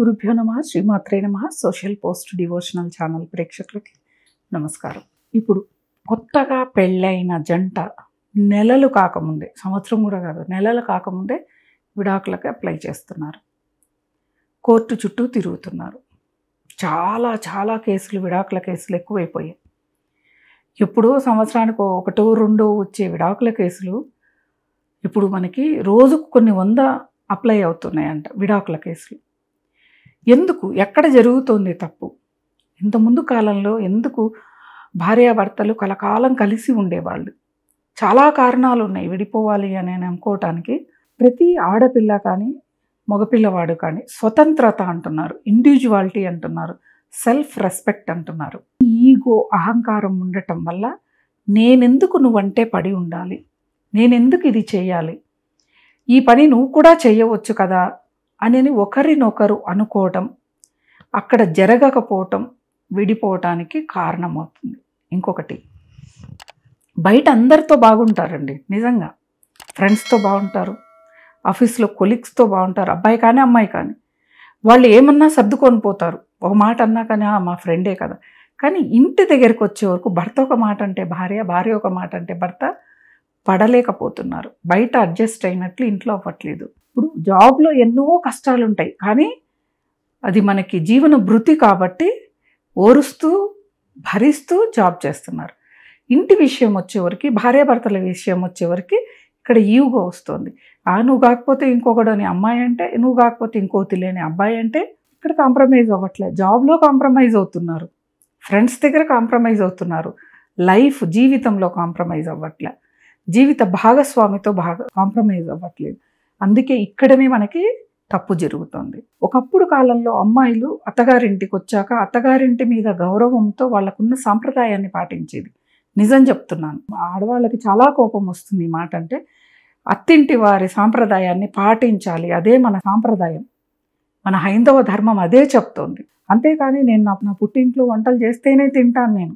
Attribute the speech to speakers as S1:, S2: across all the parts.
S1: గురుభ్యో నమ శ్రీమాత్రే నమ సోషల్ పోస్ట్ డివోషనల్ ఛానల్ ప్రేక్షకులకి నమస్కారం ఇప్పుడు కొత్తగా పెళ్ళైన జంట నెలలు కాకముందే సంవత్సరం కూడా కాదు నెలలు కాకముందే విడాకులకి అప్లై చేస్తున్నారు కోర్టు చుట్టూ తిరుగుతున్నారు చాలా చాలా కేసులు విడాకుల కేసులు ఎక్కువైపోయాయి ఎప్పుడో సంవత్సరానికి ఒకటో రెండో వచ్చే విడాకుల కేసులు ఇప్పుడు మనకి రోజుకు కొన్ని వంద అప్లై అవుతున్నాయంట విడాకుల కేసులు ఎందుకు ఎక్కడ జరుగుతోంది తప్పు ఇంత ముందు కాలంలో ఎందుకు భార్యాభర్తలు కలకాలం కలిసి ఉండేవాళ్ళు చాలా కారణాలు ఉన్నాయి విడిపోవాలి అని అనుకోవటానికి ప్రతి ఆడపిల్ల కానీ మగపిల్లవాడు కానీ స్వతంత్రత అంటున్నారు ఇండివిజువాలిటీ అంటున్నారు సెల్ఫ్ రెస్పెక్ట్ అంటున్నారు ఈగో అహంకారం ఉండటం వల్ల నేనెందుకు నువ్వంటే పడి ఉండాలి నేనెందుకు ఇది చేయాలి ఈ పని నువ్వు కూడా చేయవచ్చు కదా అని ఒకరినొకరు అనుకోవటం అక్కడ జరగకపోవటం విడిపోవటానికి కారణమవుతుంది ఇంకొకటి బయట అందరితో బాగుంటారండి నిజంగా ఫ్రెండ్స్తో బాగుంటారు ఆఫీస్లో కొలీగ్స్తో బాగుంటారు అబ్బాయి కానీ అమ్మాయి కానీ వాళ్ళు ఏమన్నా సర్దుకొని పోతారు ఒక మాట అన్నా కానీ మా ఫ్రెండే కదా కానీ ఇంటి దగ్గరికి వచ్చే వరకు భర్త ఒక మాట అంటే భార్య భార్య ఒక మాట అంటే భర్త పడలేకపోతున్నారు బయట అడ్జస్ట్ అయినట్లు ఇంట్లో అవ్వట్లేదు ఇప్పుడు జాబ్లో ఎన్నో కష్టాలు ఉంటాయి కానీ అది మనకి జీవన భృతి కాబట్టి ఓరుస్తూ భరిస్తూ జాబ్ చేస్తున్నారు ఇంటి విషయం వచ్చేవరకు భార్యాభర్తల విషయం వచ్చేవరకు ఇక్కడ ఈవుగా వస్తుంది ఆ నువ్వు కాకపోతే ఇంకొకడు అని అమ్మాయి అంటే నువ్వు కాకపోతే ఇంకో తెలియని అబ్బాయి అంటే ఇక్కడ కాంప్రమైజ్ అవ్వట్లేదు జాబ్లో కాంప్రమైజ్ అవుతున్నారు ఫ్రెండ్స్ దగ్గర కాంప్రమైజ్ అవుతున్నారు లైఫ్ జీవితంలో కాంప్రమైజ్ అవ్వట్లే జీవిత భాగస్వామితో బాగా కాంప్రమైజ్ అవ్వట్లేదు అందుకే ఇక్కడనే మనకి తప్పు జరుగుతుంది ఒకప్పుడు కాలంలో అమ్మాయిలు అత్తగారింటికి వచ్చాక అత్తగారింటి మీద గౌరవంతో వాళ్ళకున్న సాంప్రదాయాన్ని పాటించేది నిజం చెప్తున్నాను ఆడవాళ్ళకి చాలా కోపం వస్తుంది ఈ మాట అంటే అత్తింటి వారి సాంప్రదాయాన్ని పాటించాలి అదే మన సాంప్రదాయం మన హైందవ ధర్మం అదే చెప్తోంది అంతేకాని నేను నా నా పుట్టింట్లో వంటలు చేస్తేనే తింటాను నేను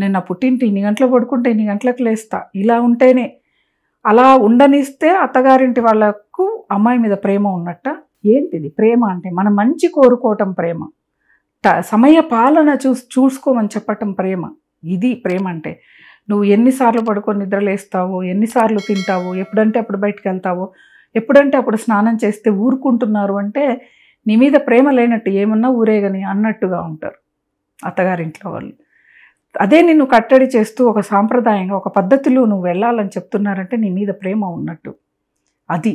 S1: నేను నా పుట్టింటి ఇన్ని గంటలు పడుకుంటే ఇన్ని గంటలకు లేస్తా ఇలా ఉంటేనే అలా ఉండనిస్తే అత్తగారింటి వాళ్ళకు అమ్మాయి మీద ప్రేమ ఉన్నట్ట ఏంటిది ప్రేమ అంటే మనం మంచి కోరుకోవటం ప్రేమ ట సమయ పాలన చూ చూసుకోమని చెప్పటం ప్రేమ ఇది ప్రేమ అంటే నువ్వు ఎన్నిసార్లు పడుకొని నిద్రలేస్తావో ఎన్నిసార్లు తింటావో ఎప్పుడంటే అప్పుడు బయటకు వెళ్తావో ఎప్పుడంటే అప్పుడు స్నానం చేస్తే ఊరుకుంటున్నారు అంటే నీ మీద ప్రేమ లేనట్టు ఏమన్నా ఊరేగని అన్నట్టుగా ఉంటారు అత్తగారింట్లో వాళ్ళు అదే నిన్ను కట్టడి చేస్తూ ఒక సాంప్రదాయంగా ఒక పద్ధతిలో నువ్వు వెళ్ళాలని చెప్తున్నారంటే నీ మీద ప్రేమ ఉన్నట్టు అది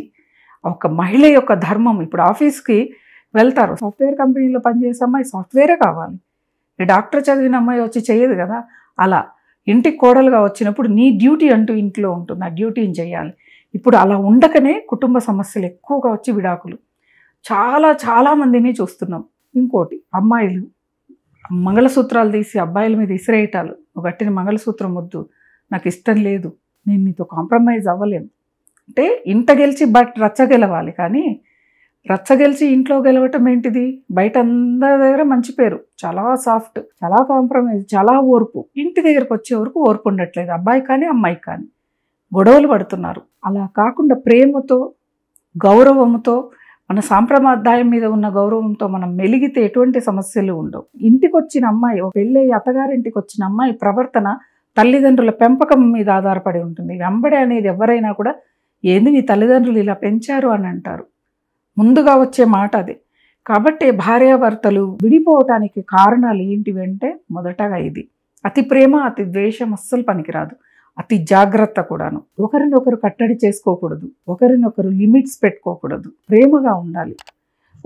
S1: ఒక మహిళ యొక్క ధర్మం ఇప్పుడు ఆఫీస్కి వెళ్తారు సాఫ్ట్వేర్ కంపెనీలో పనిచేసే అమ్మాయి సాఫ్ట్వేరే కావాలి డాక్టర్ చదివిన అమ్మాయి వచ్చి చేయదు కదా అలా ఇంటికి కోడలుగా వచ్చినప్పుడు నీ డ్యూటీ అంటూ ఇంట్లో ఉంటుంది ఆ డ్యూటీని చేయాలి ఇప్పుడు అలా ఉండకనే కుటుంబ సమస్యలు ఎక్కువగా వచ్చి విడాకులు చాలా చాలామందిని చూస్తున్నాం ఇంకోటి అమ్మాయిలు మంగళసూత్రాలు తీసి అబ్బాయిల మీద ఇసిరేయటాలు ఒక గట్టిన మంగళసూత్రం వద్దు నాకు ఇష్టం లేదు నేను నీతో కాంప్రమైజ్ అవ్వలేను అంటే ఇంత గెలిచి బట్ రచ్చ గెలవాలి కానీ రచ్చ గెలిచి ఇంట్లో గెలవటం ఏంటిది బయట అందరి దగ్గర మంచి పేరు చాలా సాఫ్ట్ చాలా కాంప్రమైజ్ చాలా ఓర్పు ఇంటి దగ్గరకు వచ్చే వరకు ఓర్పు ఉండట్లేదు అబ్బాయి కానీ అమ్మాయి కానీ గొడవలు పడుతున్నారు అలా కాకుండా ప్రేమతో గౌరవంతో మన సాంప్రదాయం మీద ఉన్న గౌరవంతో మనం మెలిగితే ఎటువంటి సమస్యలు ఉండవు ఇంటికి వచ్చిన అమ్మాయి పెళ్ళి అత్తగారింటికి వచ్చిన అమ్మాయి ప్రవర్తన తల్లిదండ్రుల పెంపకం మీద ఆధారపడి ఉంటుంది వెంబడి అనేది ఎవరైనా కూడా ఏంది నీ తల్లిదండ్రులు ఇలా పెంచారు అని అంటారు ముందుగా వచ్చే మాట అదే కాబట్టి భార్యాభర్తలు విడిపోవటానికి కారణాలు ఏంటివి అంటే మొదటగా ఇది అతి ప్రేమ అతి ద్వేషం అస్సలు పనికిరాదు అతి జాగ్రత్త కూడాను ఒకరినొకరు కట్టడి చేసుకోకూడదు ఒకరినొకరు లిమిట్స్ పెట్టుకోకూడదు ప్రేమగా ఉండాలి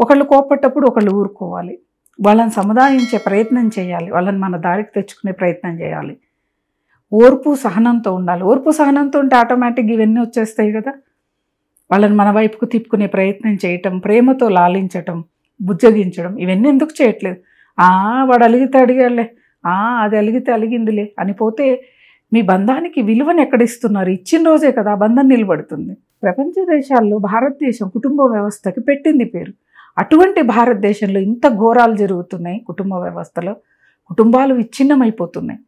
S1: ఒకళ్ళు కోపట్టప్పుడు ఒకళ్ళు ఊరుకోవాలి వాళ్ళని సముదాయించే ప్రయత్నం చేయాలి వాళ్ళని మన దారికి తెచ్చుకునే ప్రయత్నం చేయాలి ఓర్పు సహనంతో ఉండాలి ఓర్పు సహనంతో ఉంటే ఆటోమేటిక్గా ఇవన్నీ వచ్చేస్తాయి కదా వాళ్ళని మన వైపుకు తిప్పుకునే ప్రయత్నం చేయటం ప్రేమతో లాలించటం బుజ్జగించడం ఇవన్నీ ఎందుకు చేయట్లేదు వాడు అలిగితే అడిగాడులే అది అలిగితే అలిగిందిలే అని పోతే మీ బంధానికి విలువను ఎక్కడిస్తున్నారు ఇచ్చిన రోజే కదా బంధం నిలబడుతుంది ప్రపంచ దేశాల్లో భారతదేశం కుటుంబ వ్యవస్థకి పెట్టింది పేరు అటువంటి భారతదేశంలో ఇంత ఘోరాలు జరుగుతున్నాయి కుటుంబ వ్యవస్థలో కుటుంబాలు విచ్ఛిన్నమైపోతున్నాయి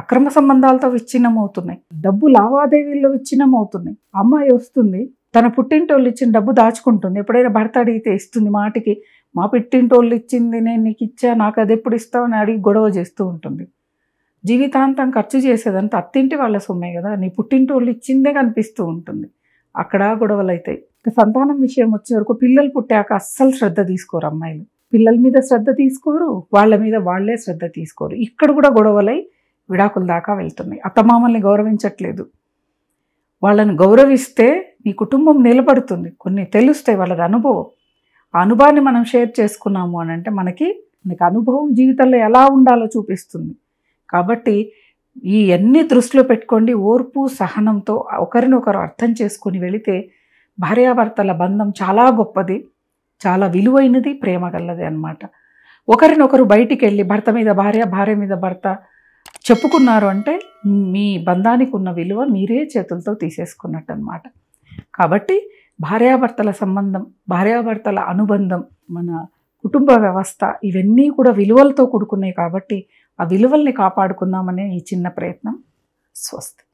S1: అక్రమ సంబంధాలతో విచ్ఛిన్నమవుతున్నాయి డబ్బు లావాదేవీల్లో విచ్ఛిన్నమవుతున్నాయి అమ్మాయి వస్తుంది తన పుట్టింటోళ్ళు ఇచ్చిన డబ్బు దాచుకుంటుంది ఎప్పుడైనా భర్త అడిగితే ఇస్తుంది మాటికి మా పుట్టింటోళ్ళు ఇచ్చింది నేను నీకు ఇచ్చా నాకు అది ఎప్పుడు ఇస్తావు అని అడిగి గొడవ చేస్తూ ఉంటుంది జీవితాంతం ఖర్చు చేసేదంతా అత్తింటి వాళ్ళ సొమ్మే కదా నీ పుట్టింటి వాళ్ళు ఇచ్చిందే కనిపిస్తూ ఉంటుంది అక్కడ గొడవలు అవుతాయి సంతానం విషయం వచ్చే వరకు పిల్లలు పుట్టాక అస్సలు శ్రద్ధ తీసుకోరు అమ్మాయిలు పిల్లల మీద శ్రద్ధ తీసుకోరు వాళ్ళ మీద వాళ్లే శ్రద్ధ తీసుకోరు ఇక్కడ కూడా గొడవలై విడాకుల దాకా వెళ్తున్నాయి అత్తమామల్ని గౌరవించట్లేదు వాళ్ళని గౌరవిస్తే నీ కుటుంబం నిలబడుతుంది కొన్ని తెలుస్తాయి వాళ్ళది అనుభవం ఆ అనుభవాన్ని మనం షేర్ చేసుకున్నాము అని అంటే మనకి మనకి అనుభవం జీవితంలో ఎలా ఉండాలో చూపిస్తుంది కాబట్టి ఈ అన్ని దృష్టిలో పెట్టుకోండి ఓర్పు సహనంతో ఒకరినొకరు అర్థం చేసుకుని వెళితే భార్యాభర్తల బంధం చాలా గొప్పది చాలా విలువైనది గలది అనమాట ఒకరినొకరు బయటికి వెళ్ళి భర్త మీద భార్య భార్య మీద భర్త చెప్పుకున్నారు అంటే మీ బంధానికి ఉన్న విలువ మీరే చేతులతో తీసేసుకున్నట్టు అనమాట కాబట్టి భార్యాభర్తల సంబంధం భార్యాభర్తల అనుబంధం మన కుటుంబ వ్యవస్థ ఇవన్నీ కూడా విలువలతో కూడుకున్నాయి కాబట్టి ఆ విలువల్ని కాపాడుకుందామనే ఈ చిన్న ప్రయత్నం స్వస్తి